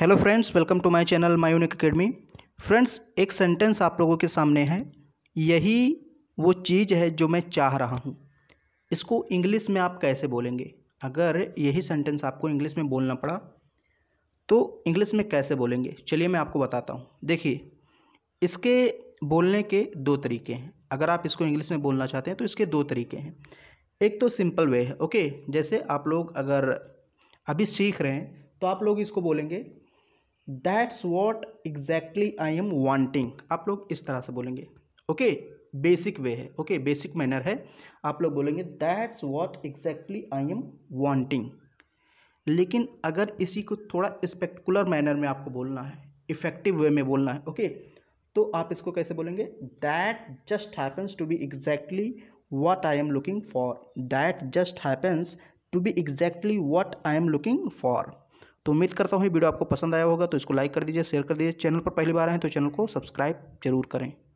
Hello friends welcome to my channel my unique academy friends एक sentence आप लोगों के सामने है यही वो चीज़ है जो मैं चाह रहा हूँ इसको इंग्लिश में आप कैसे बोलेंगे अगर यही सेंटेंस आपको इंग्लिश में बोलना पड़ा तो इंग्लिश में कैसे बोलेंगे चलिए मैं आपको बताता हूँ देखिए इसके बोलने के दो तरीके हैं अगर आप इसको इंग्लिश में बोलना चाहते हैं तो इसके दो तरीके हैं एक तो सिंपल वे है ओके जैसे आप लोग अगर अभी सीख रहे हैं तो आप लोग इसको बोलेंगे that's what exactly I am wanting आप लोग इस तरह से बोलेंगे ओके बेसिक वे है ओके बेसिक मैनर है आप लोग बोलेंगे that's what exactly I am wanting लेकिन अगर इसी को थोड़ा स्पेक्टिकुलर मैनर में आपको बोलना है इफेक्टिव वे में बोलना है ओके okay? तो आप इसको कैसे बोलेंगे that just happens to be exactly what I am looking for that just happens to be exactly what I am looking for तो उम्मीद करता हूँ वीडियो आपको पसंद आया होगा तो इसको लाइक कर दीजिए शेयर कर दीजिए चैनल पर पहली बार आए तो चैनल को सब्सक्राइब जरूर करें